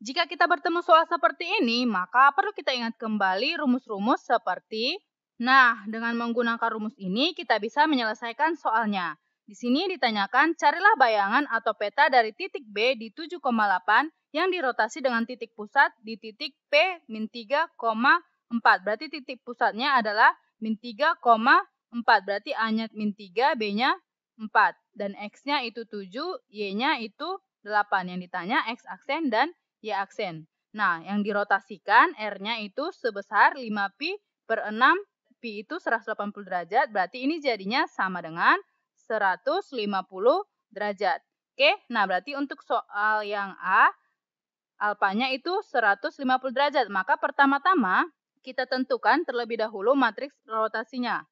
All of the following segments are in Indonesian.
Jika kita bertemu soal seperti ini, maka perlu kita ingat kembali rumus-rumus seperti Nah, dengan menggunakan rumus ini kita bisa menyelesaikan soalnya. Di sini ditanyakan carilah bayangan atau peta dari titik B di 7,8 yang dirotasi dengan titik pusat di titik P min 3,4. Berarti titik pusatnya adalah min 3,4. Berarti A-nya min 3, B-nya 4. Dan X-nya itu 7, Y-nya itu 8. Yang ditanya X aksen dan Y aksen. Nah, yang dirotasikan R-nya itu sebesar 5pi per 6 pi itu 180 derajat. Berarti ini jadinya sama dengan 150 derajat. Oke, nah berarti untuk soal yang A, alpanya itu 150 derajat. Maka pertama-tama kita tentukan terlebih dahulu matriks rotasinya.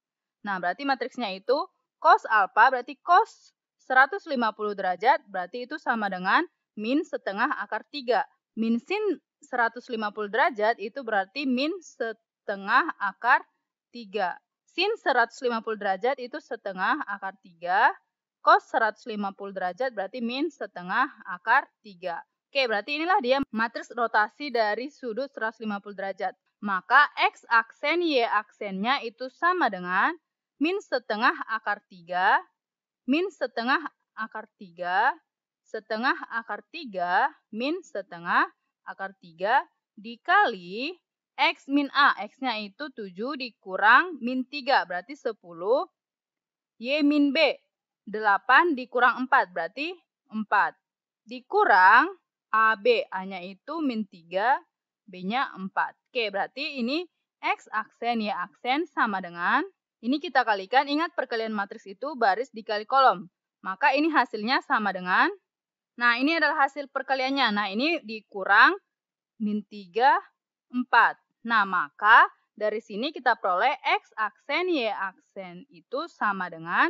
Nah, berarti matriksnya itu cos alfa berarti cos 150 derajat, berarti itu sama dengan min setengah akar 3. Min sin 150 derajat itu berarti min setengah akar 3. Sin 150 derajat itu setengah akar 3. Cos 150 derajat berarti min setengah akar 3. Oke, berarti inilah dia matriks rotasi dari sudut 150 derajat. Maka X aksen Y aksennya itu sama dengan min setengah akar 3, min setengah akar 3, setengah akar 3, min setengah akar 3 dikali X min A. X-nya itu 7 dikurang min 3 berarti 10. Y min B 8 dikurang 4 berarti 4. Dikurang AB. A-nya itu min 3, B-nya 4. Oke, berarti ini X aksen, Y aksen sama dengan ini kita kalikan, ingat perkalian matriks itu baris dikali kolom. Maka ini hasilnya sama dengan Nah, ini adalah hasil perkaliannya. Nah, ini dikurang min 3, 4. Nah, maka dari sini kita peroleh X aksen, Y aksen itu sama dengan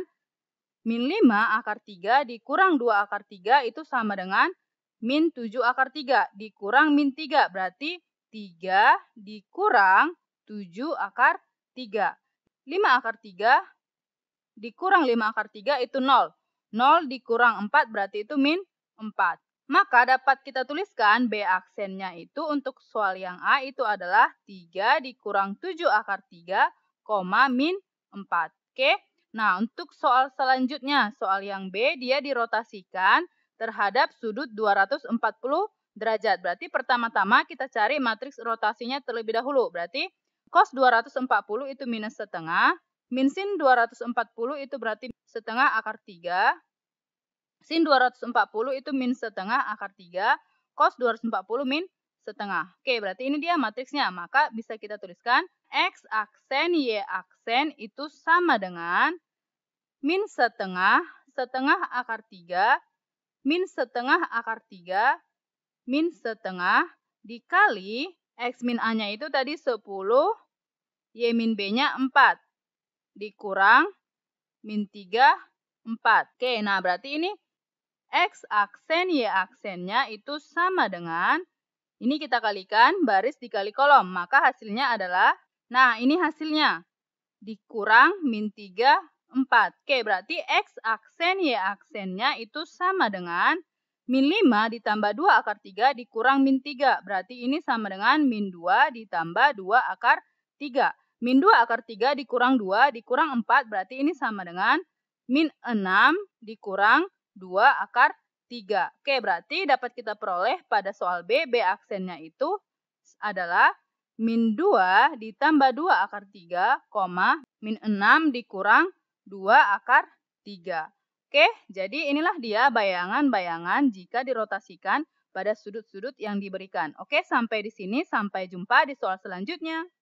min 5 akar 3 dikurang 2 akar 3 itu sama dengan min 7 akar 3 dikurang min 3. Berarti 3 dikurang 7 akar 3. 5 akar 3 dikurang 5 akar 3 itu 0. 0 dikurang 4 berarti itu min 4. Maka dapat kita tuliskan B aksennya itu untuk soal yang A itu adalah 3 dikurang 7 akar 3, min 4. Oke, nah untuk soal selanjutnya, soal yang B dia dirotasikan terhadap sudut 240 derajat. Berarti pertama-tama kita cari matriks rotasinya terlebih dahulu. Berarti cos 240 itu minus setengah, min sin 240 itu berarti setengah akar 3, Sin 240 itu min setengah akar 3, cos 240 min setengah. Oke, berarti ini dia matriksnya. Maka bisa kita tuliskan X aksen, Y aksen itu sama dengan min setengah, setengah akar 3, min setengah akar 3, min setengah dikali X min A-nya itu tadi 10, Y min B-nya 4, dikurang min 3, 4. Oke, nah berarti ini X aksen Y aksennya itu sama dengan ini kita kalikan baris dikali kolom, maka hasilnya adalah nah ini hasilnya dikurang min 3 4. Oke, berarti X aksen Y aksennya itu sama dengan min 5 ditambah 2 akar 3 dikurang min 3. Berarti ini sama dengan min 2 ditambah 2 akar 3. Min 2 akar 3 dikurang 2 dikurang 4 berarti ini sama dengan min 6 dikurang 2 akar 3. Oke, berarti dapat kita peroleh pada soal B, B aksennya itu adalah min 2 ditambah 2 akar 3, koma min 6 dikurang 2 akar 3. Oke, jadi inilah dia bayangan-bayangan jika dirotasikan pada sudut-sudut yang diberikan. Oke, sampai di sini, sampai jumpa di soal selanjutnya.